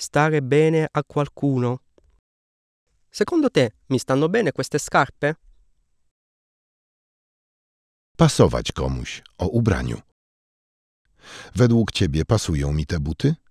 stare bene a qualcuno. Secondo te mi stanno bene queste scarpe? Pasować komuś o ubraniu. Według ciebie pasują mi te buty?